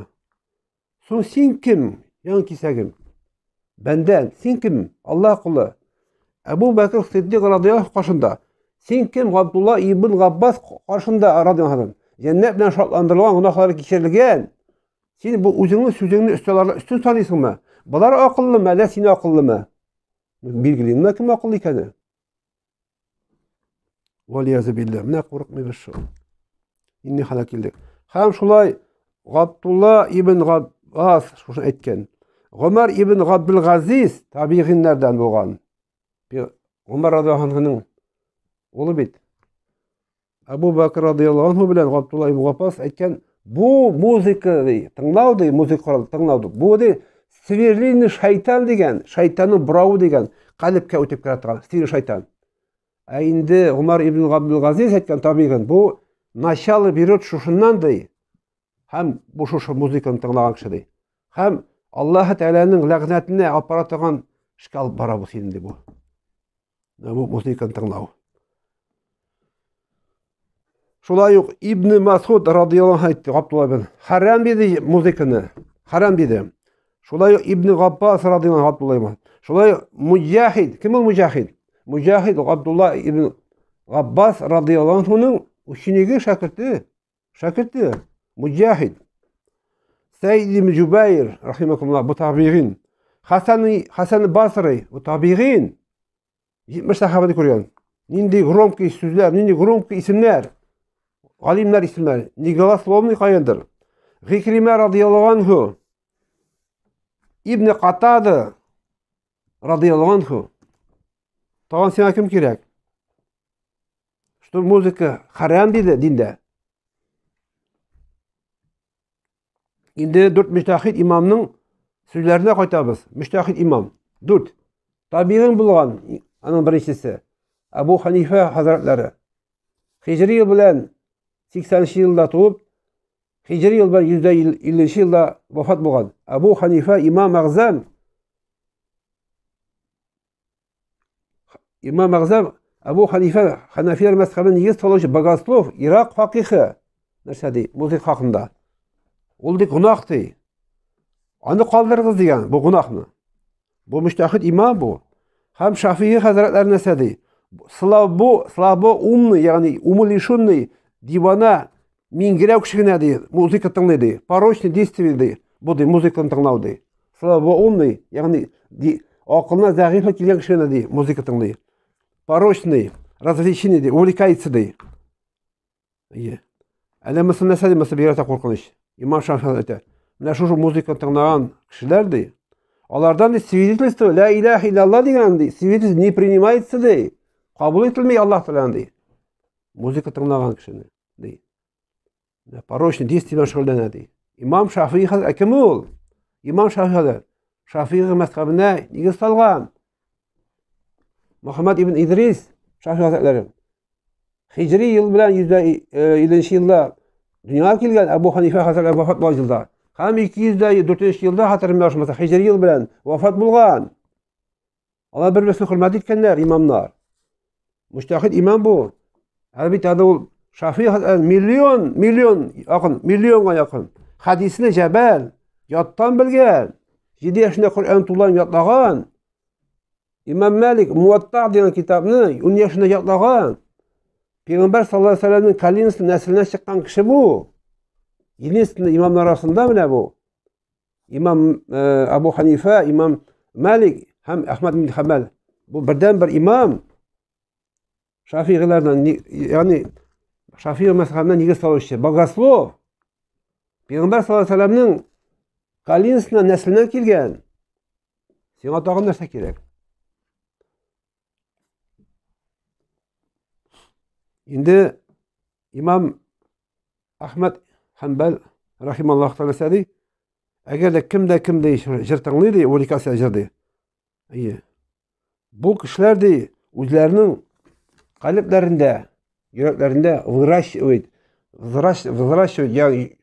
соң син кем ян кисәгем бәндә син әбу бәкір сиддиқ сенкен ғабдулла ибн ғаббас қаршында радиаллаху жәннат шартландырылған гүнаһлары кешірілген сен бұл өзіңнің сөзіңді ұсталарға үстін санайсың ба бұлар ақыллы ма кім келдік һәм шулай ғабдулла ибн ғаббас болған ғұмар Олы бит. Абу Бәкір радиаллаху анху білән Ғабдулла ибн Ғапас айтқан, бу музыка дей, тыңлау дей, музыка құралы тыңлауды. бу дей, сверлейні шайтан деген, шайтанның бұрауы деген қаліпке өтіп келатқан, стилі шайтан. Ә енді Ғұмар ибн Ғабдулғазиз айтқан табиғын, бұл начало берет шушыннан дей, һәм бұл шушы музыканы тыңлаған кіші дей. Һәм Аллаһы Тәаләнең ләғнәтіне апара торған шкал бара бұл сенімде бұл. Бұл музыканы тыңлау. Шулай ук Ибн Масуд радиаллаху айтты Габдулла ибн. Харам биде музыканы. Харам биде. Шулай ук Ибн Габбас радиаллаху Габдулла ибн. Шулай Муджахид. Ким ул Муджахид? Муджахид Габдулла ибн Габбас радиаллаху анхуның учениги шәкірті. Шәкірті Муджахид. Сәйд ибн Жубайр рахимакулла бу табиғин. Хасан Хасан Басри бу табиғин. 70 сахабаны көрген. Нинди громкий сүзләр, нинди громкий исемнәр alimler isimleri. Nicolas Lomnik қайындыр. Hikrime anhu. İbni Katadı radıyallahu anhu. Таған сен кім керек? Что музыка харам дейді динде. Енді мүштахид имамның сөздеріне қайтамыз. Мүштахид имам. Дүрт. болған, аның біріншісі. Абу Ханифа хазратлары. Хижри білән сексенінші жылда туып хижри жылда жүз елуінші жылда вафат болған абу ханифа имам ағзам имам ағзам абу ханифа ханафилер мәзхабының негізі салушы богослов ирак фақихі нәрсе дейді музыка хақында ол дейді гүнақ дейді аны қалдырыңыз деген бұл гүнақны бұл мүштахид имам бұл һәм шафии хазіратлары нәрсе дейді слабо слабо умный яғни умалишенный дивана меңгере кішкене дейді музыка тыңдайды дейді порочный действие дейді бұл дейді музыканы тыңдау дейді слабоумный яғни ақылына зағифа келген кішкене дейді музыка тыңдайды порочный развлечение дейді увлекается дейді иә әлемісі нәрсе демесе бекерата қорқыныш имам шафи айтады мына шу музыка тыңдаған кісілер дейді олардан свидетельство ля иляха илалла деген дейді свидетельство не принимается дейді қабыл етілмей аллах тағаланың дейді музыка тыңдаған кішіні дейді порочный действиемен шұғылданады имам шафи қазір әкім ол имам Шафии қазір шафиғи мәсхабына негіз салған мұхаммад ибн идрис шафи hazretleri хижри bilan yüzde ellinchi yilda dunyoga kelgan abu hanifa vafot bo'lgan yilda ham ikki yuzda to'rtinchi yilda xotirimdan yil bilan vafot bo'lgan ular bir hurmat etganlar Şafi milyon, milyon yakın, milyonga yakın hadisini Cəbəl yaddan bilgən, 7 yaşında Qur'an tuğlan yadlağan, İmam Malik Muvatta deyilən kitabını 10 yaşında yadlağan, Peyğəmbər sallallahu aleyhi ve sellem'in kalinisi neslindən çıqqan kişi bu. Yenisində imamın arasında bilə bu. İmam e, Abu Hanife, İmam Malik, həm Ahmed bin Hanbel. Bu birdən bir imam. Şafiilərdən, yəni шафи мазхабына негіз салушы богослов пайғамбар саллаллаху алейхи вассаламның калинсынан нәсілінен келген сен атаған нәрсе керек енді имам ахмад ханбал рахималлаху тағала айтады әгер де кімде кімдей жыр тыңлайды увлекация жырды бұл кісілер де өздерінің қаліплерінде жүректерінде выращивает взращивает яғни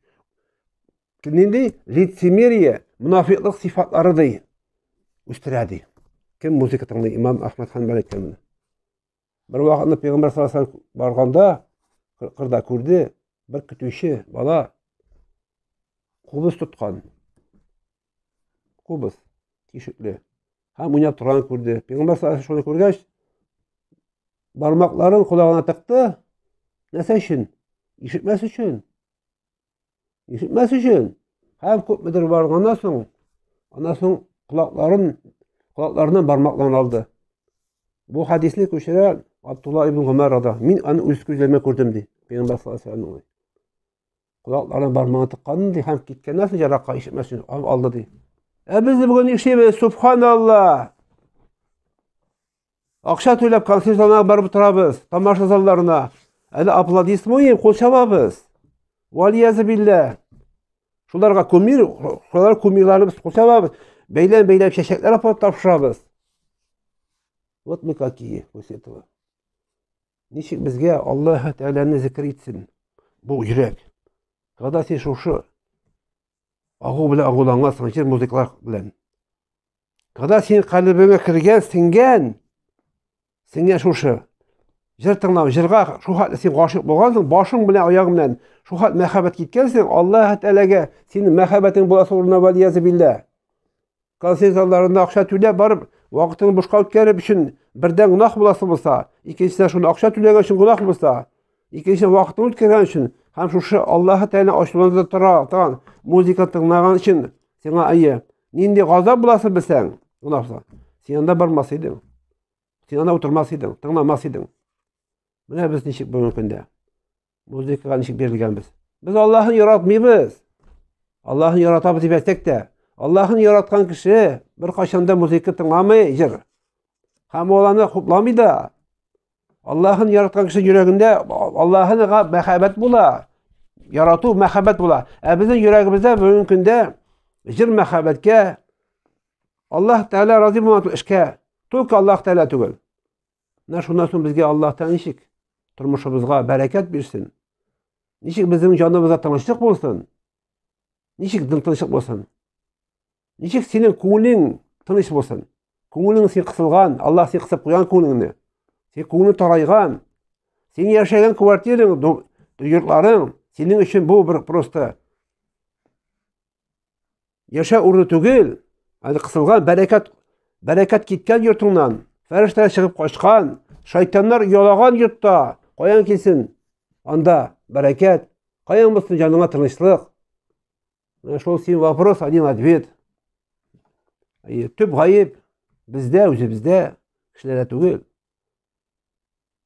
нендей лицемерие мұнафиқлық сипатларыдай өстерәді кім музыка тыңдайды имам ахмад ханбал айтқан бір уақытында пайғамбар саллаллаху алейхи вассалам барғанда қырда көрде бір күтуші бала қобыз тұтқан қобыз тишекле һәм ойнап тұрғанын көрді пайғамбар соны көргәч barmoqlarin qulog'ina tiqdi narsa uchun eshitmas үшін. eshitmas uchun ham ko'pmidir borgandan so'ng andan so'ng quloqlarin quloqlaridan barmoqlarni oldi bu hadisni ko'chira abdulloh «Мин umar men ani o'z ko'zlarimga ko'rdim deydi payg'ambar sallallohu biz bugun ақша төлеп концерттерге барып тұрамыз тамаша залдарына әлі аплодисмент мойын қол шабамыз уалиязубилля шуларға кумир шулар кумирларымыз қол шабамыз бәйләм бәйләм шәшәкләр апарып тапшырамыз вот мы какие после этого ничек бізге аллаһы тәаләні зікір етсін бұл жүрек когда сен шушы ағу белән агулаңасың жыр музыкалар белән когда сен қалыбыңа кірген сіңген сеңе шушы жер тыңлап жырға шухат сен ғашиқ болғансың башың менен аяғың менен шухат махаббат кеткенсің алла тәаләгә сенің мәхәббәтің бола соруына валиязубилля концертларына ақша төлеп барып уақытыңды босқа өткеріп үшін бірден гүнах боласы болса икеншісі шуны ақша төлеген үшін гүнах болса икенші уақытын өткерген үшін һәм шушы аллаһы тәала ачуланып тора торған музыка үшін сеңа әйе ниндей ғазап боласын білсәң гүнах сен анда бармас едің Tinha outro masidão, tinha masidão. Mana biz nechik bugungi kunda muzikaga nechik berilganmiz biz ollohni yaratmaymiz ollohni yaratamiz deb aytsakda ollohni yaratgan kishi bir qachonda muzika tinglamay jir hamolani hublamaydi ollohni yaratgan kishi yuragida ollohni mahabbat bo'la yaratuv mahabbat bo'la a bizni yuragimizda bugungi kunda jir mahabbatga alloh taolo rozi bo'lgan ishga только аллах тағала түгел мына шундан соң бізге аллахта нешік тұрмышымызға бәрәкәт берсін нешік біздің жанымызда тыныштық болсын нешік дін тыныштық болсын нешік сенің көңілің тыныш болсын көңілің сен қысылған аллах сен қысып қойған көңіліңді сен көңілің торайған сен жашаған квартираң йортларың сенің үшін бұл бір просто яша орны түгел әлі қысылған бәрәкәт бәрекет кеткен йұртыңнан фәрештәлер шығып қашқан шайтандар ұялаған йұртта қоян келсін анда бәрекет қаян болсын жаныңа тыныштық шол сен вопрос один ответ түп ғайып бізде өзімізде кішілерде түгел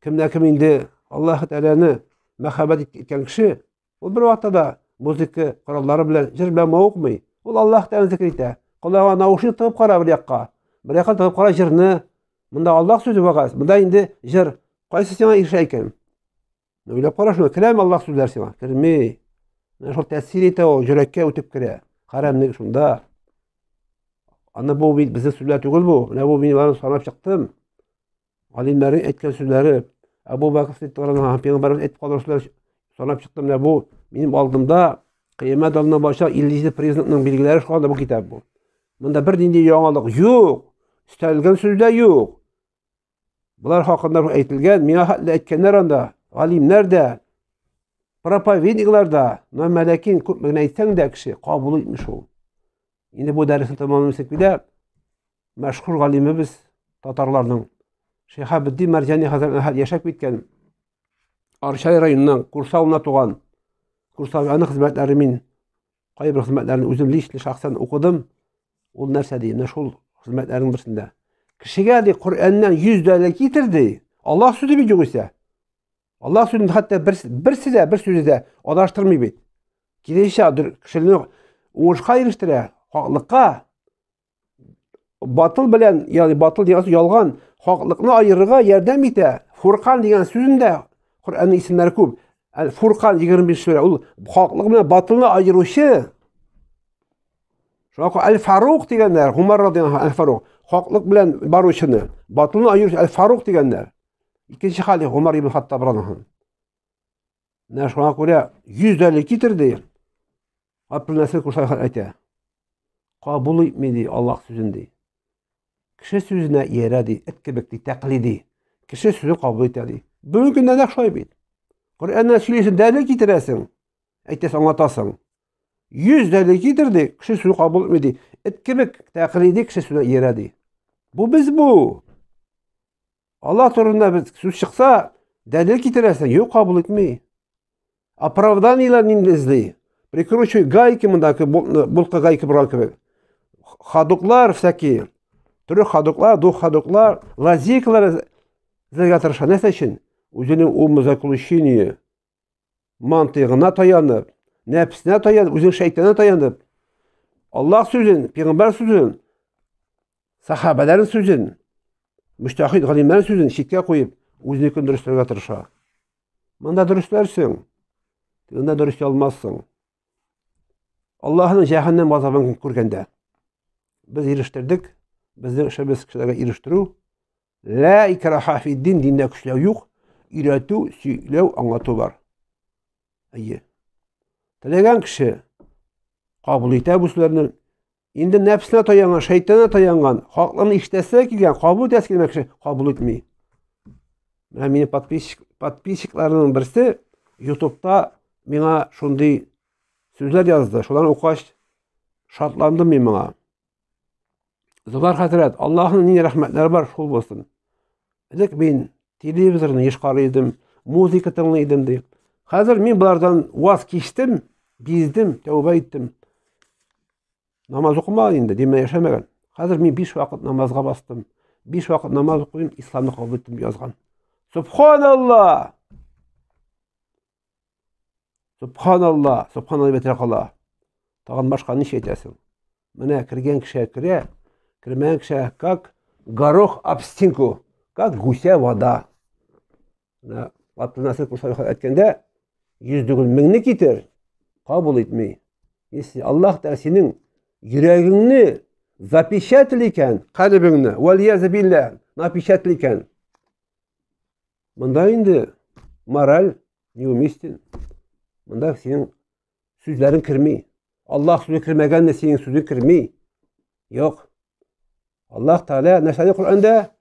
кімде кім енді аллах тәаләні махаббат еткен кіші ол бір уақытта да музыка құралдары білән жыр ол наушник тығып қара бір бір жаққа тығып қара жырны мында аллах сөзі бағас мында енді жыр қайсысы саған ишара екен ойлап қарашы кіләм аллах сөздері саған кірмей шол тәсір ете ол жүрекке өтіп кіре қара міне шунда ана бұл біздің сөздер түгіл бұл мына бұл мен бәрін санап шықтым ғалимдардың айтқан сөздері әбу бәкір пайғамбарымыз айтып қалған сөздер санап шықтым мына бұл менің алдымда қиямат алдынан барша иллизді признакның белгілері шыққанда бұл кітап бұл мында бір дендей жаңалық жоқ istalgan so'zlar yo'q bular haqida aytilgan minohatla aytganlar unda olimlarda проповедникларда nomalakin ko'pligini aytsangda kishi qabul etmish u endi bu darsni tamomlasakda mashhur olimimiz tatarlarning shayhabiddin marjaniy hazratlari yashab ketgan arshay rayonidan kursavna tug'an kursavani xizmatlari men qay bir xizmatlarni o'zimlik shaxsan o'qidim u narsa deydi shu xizmatlaring birsida kishigadek qur'ondan yuz dalil keltirdi olloh so'zi bu bo'lsa olloh so'zini hatto bir bir sizda bir so'zida adashtirmaydi kelishcha kishini o'shqa erishtira hoqliqqa batıl bilen yani batıl diyen yalgan haklıkını ayırığa yardım ite. Furkan diyen sözünde Kur'an'ın isimleri kub. 25 sure. ол хақлық менен айырушы шуга әл фарух дегендер гумар радиаллаһу әл фарух хақлық белән баручыны батылны аеручы әл фарух дегендер екінші халиф гумар ибн хаттаб радиаллаһу менә шуңа күрә йөз әле китерде Абдулнәсир әйтә кабул итми ди аллаһ сүзен кебек тәқлиди yüz delekidir de kişi suyu kabul etmedi. Etkimik taklidi kişi suya yeredi. Bu biz bu. Allah turunda biz su çıksa delil getirersen yok kabul etmeyi. Оправданийларын индезли. Прикручу гайки мындакы булка всякие. хадуклар, дух хадуклар, зерге таянып, нәпсісіне таянып өзінің шайтанына таянып аллах сөзін пайғамбар сөзін сахабалардың сөзін мүштахид ғалимдардың сөзін шетке қойып өзінікін дұрыстауға тырысады мында дұрыстарсың мында дұрыстай алмассың аллахның жаһаннам азабын көргенде біз еріштірдік біздің ішіміз кішілерге еріштіру лә икраха фиддин динде күшлеу жоқ үйрету сөйлеу аңлату бар әйе тілеген кіші қабыл ете бұсыларның енді нәпсіне таянған шайтана таянған хақлығын іштесе келген қабыл етесі келген кіші қабыл етмей мына менің подписчик подписчикларымның бірісі ютубта миңа шундай сөздер жазды шуларны оқығаш шатландым мен мына зубар хазірет аллахның не рахмәтлері бар шул болсын элек мен телевизорды еш қарай музыка тыңлай едім деп қазір мен бұлардан уаз кештім бездім тәуба еттім намаз оқымаған енді демнен yaşamagan қазір мен беш уақыт намазға бастым беш уақыт намаз оқимын исламды қабыл еттім деп жазған субханалла субханалла субханалла бәтірақалла таған башқа неше айтасың міне кірген кіші кіре кірмеген кіші как горох об стенку как гуся вода айтқанда жүз түгіл мыңны кетер kabul etmeyi. Allah da senin yüreğini zapişetliyken kalbini veliyaze billah napişetliyken bunda indi moral neyumistin. Bunda senin sözlerin kirmi. Allah sözü kirmegen de senin sözü kirmi. Yok. Allah Teala neşeli Kur'an'da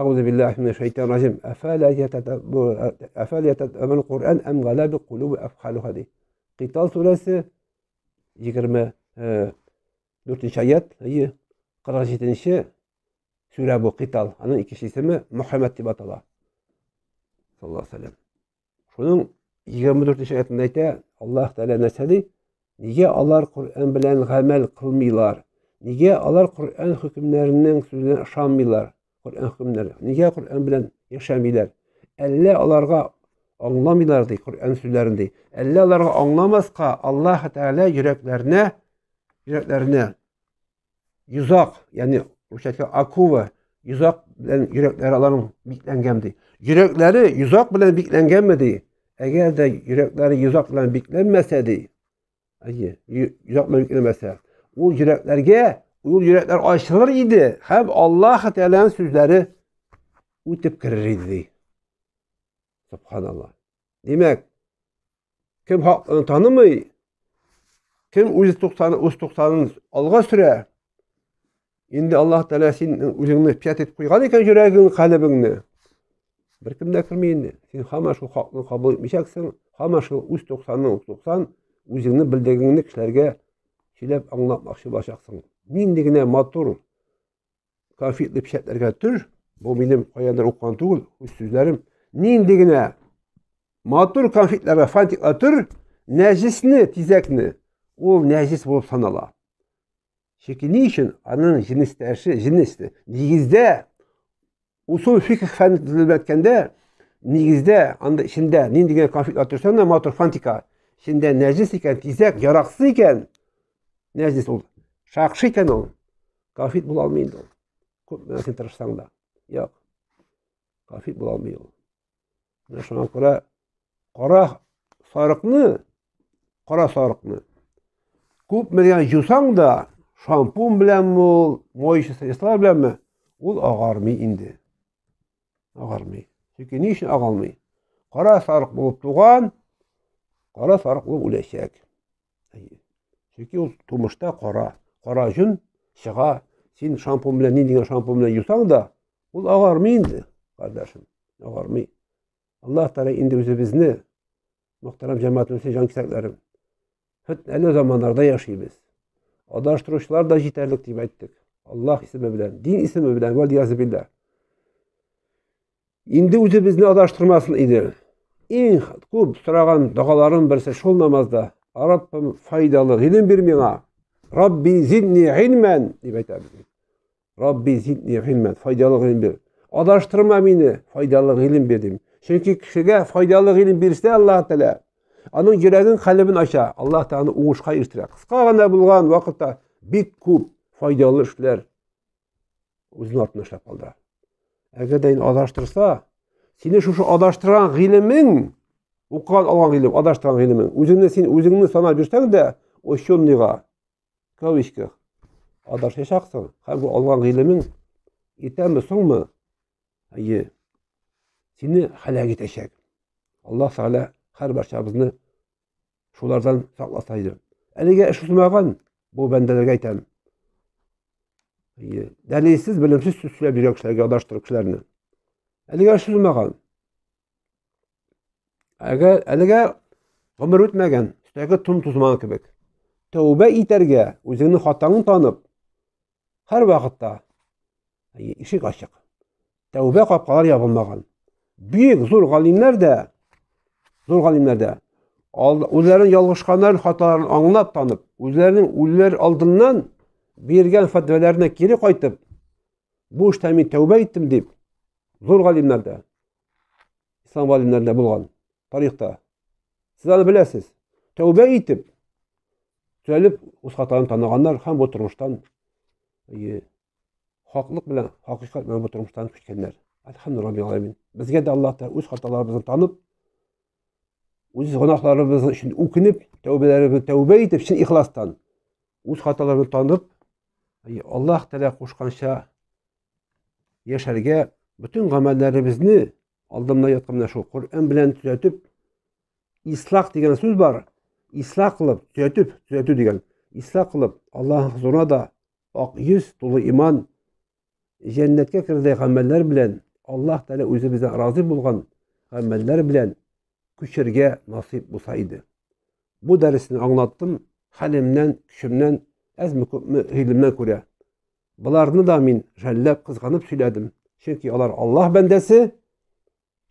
أعوذ بالله من الشيطان الرجيم أفلا يتدبر أفلا يتدبر القرآن أم غلب قلوب أفخالها Qital surasi yigirma to'rtinchi e, oyat qirq yettinchi sura bu qital ani ikkinchi ismi muhammad deb ataladi sallallohu alayhi vasallam shuning yigirma to'rtinchi oyatida aytadi alloh taolo narsa nega ular qur'on bilan amal qilmanglar nega ular qur'on hukmlarining so'zidan ishonmanglar qur'on hukmlari nega qur'on bilan yashamanglar alla ularga anlamıyorlardı Kur'an sözlerini. Ellerleri anlamazsa Allah Teala yüreklerine yüreklerine yuzak yani Rusça'da akuva yuzak bilen yürekleri alanın biklengemdi. Yürekleri yuzak bilen biklengemedi. Eğer de yürekleri yuzak bilen biklenmeseydi yuzak bilen biklenmese o yüreklerge o yürekler aşılır idi. Hem Allah Teala'nın sözleri o'tib kirar edi subhanalloh demak kim haqni tanimay kim o'zi to'qsoni o'z to'qsonini olg'a sura endi alloh taolo sen o'zingni piyat etib qo'ygan ekan жүрегің qalbingni bir kim de kirmeyindi. Sen şu hakkını şu 90 özünü bildiğini шелеп şilep anlatmakçı başaksın. Mindigine ниндигіне матур конфетларға фантиклатур нәжісіні тизәкні ол нәжіс болып санала шеки не үшін аның жіністәші жіністі негізде усул фикх фәнін түзіліп әткенде негізде анда ішінде ниндеген конфликт тұрсаң да матур фантика ішінде нәжіс екен тизәк ярақсыз екен нәжіс ол шақшы екен ол конфликт бола алмайды ол көп нәрсе тырышсаң да жоқ конфликт бола алмайды ол ошоңа күрә кара сарыкны кара сарыкны көп менә юсаң да шампун беләнме ул моющий средства беләнме ул ағармай инде агармый чөнки ни өчен агалмый кара сарык булып туган кара сарык булып үләчәк чөнки ул тумышта кара кара жүн шыға сен шампун белән ни дигән шампун белән юсаң да ол ағармай инде кардәшем ағармай Allah Teala indi üzümüzni muhterem cemaatimizin can kisaklarım. Fitneli zamanlarda yaşayız. Adaştırışlar da yeterlik deyip ettik. Allah ismi bilen, din ismi bilen ve diyazi billah. Indi üzü bizni adaştırmasın idi. En kub sıragan dağaların birisi şol namazda Rabbim faydalı ilim bir mina. Rabbi zidni ilmen deyip ettik. Rabbi zidni ilmen faydalı ilim bir. Adaştırma beni faydalı ilim bir deyip. chunki kishiga foydali ilm berishda alloh taolo aning yuragin qalbini osha alloh taoloni o'ngishga erishtiradi qisqagina bo'lgan vaqtda bek ko'p foydali ishlar o'zini ortidan ushlab qoldiradi agarda адаштырса, seni shu shu adashtirgan ilming o'qigan olgan ilm adashtirgan ilming o'zingni sen o'zingni sanab yursangda o'shundiga olgan seni halak etecek. Allah Teala her barçamızını şulardan saklasaydı. Elige iş tutmagan bu bendelerge aytan. Delilsiz, bilimsiz süslep yürüyor kişilerge adaştırıp kişilerini. Elige iş tutmagan. Elige ғұмыр өтмәген, үстегі тұм тұзман кебек. Тәубә хатаңын танып, Böyük zor alimlər də zor alimlər də özlərinin yalğışqanların xatalarını anlab tanıb, özlərinin ulilər aldığından bergan fətvələrinə geri qayıtıb bu işdən tövbə etdim deyib zor alimlər də İslam alimlərində bulğan tarixdə siz onu biləsiz. Tövbə etib düzəlib öz xatanı tanıyanlar həm bu turmuşdan e, haqlıq bilən, haqiqət bilən bu turmuşdan kütkənlər. Elhamdülillah bizga də alloh taolo o'z xatolarimizni tanib o'z gunohlarimiz uchun o'kinib tavbalarimizni tavba etib chin ixlosdan o'z xatolarimizni tanib alloh taolo qo'shgancha yasharga butun amallarimizni oldimda yotgan mana shu qur'on bilan tuzatib isloh degan so'z bor isloh qilib tuzatib tuzatuv degan isloh qilib alloh huzurida oq yuz to'la iymon jannatga kiradigan amallar bilan Allah таля үзе безә аразы булган гамәлләр белән күчергә мөсиб булса иде. Бу дәресен аңлаттым, хәлемнән, күкемнән, әз мөһимлекмен күрә. Буларны да мин жәлләп кызганып сөйләдем. Чөнки алар Аллаһ бәндәсе.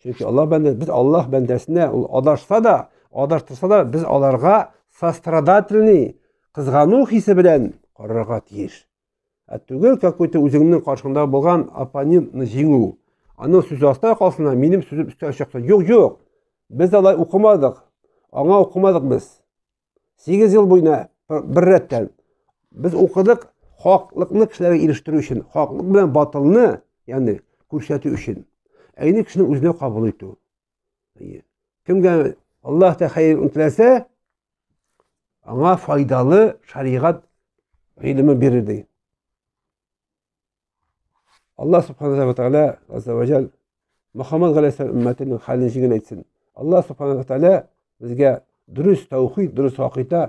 Чөнки Аллаһ бәндә, без Аллаһ бәндәсенә ул адашса да, адаштырса да, без аларға сострадательный кызгану хисе белән карарга тиеш. Ә түгел какой-то үземнең каршындагы булган анау сөзі астай қалсын менің сөзім үсті шықсын жоқ жоқ біз алай оқымадық аңа оқымадық біз сегіз жыл бойына бір, бір реттен біз оқыдық хаклықны кісілерге елестіру үшін хаклық білән батылны яғни көрсету үшін әйне кісінің өзіне қабыл ету кімге аллах тағала тілесе аңа файдалы шариғат ғилімі береді Allah alloh subhanava taolo azza vajal muhammad alayhissalom ummatining halligligini Allah alloh subhanava taolo bizga durust tavhid durust hoqida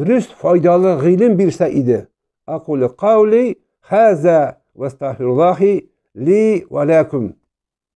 durust foydali g'ilim bir edi şey aquli qavli haza vastag'firullohi li va lakum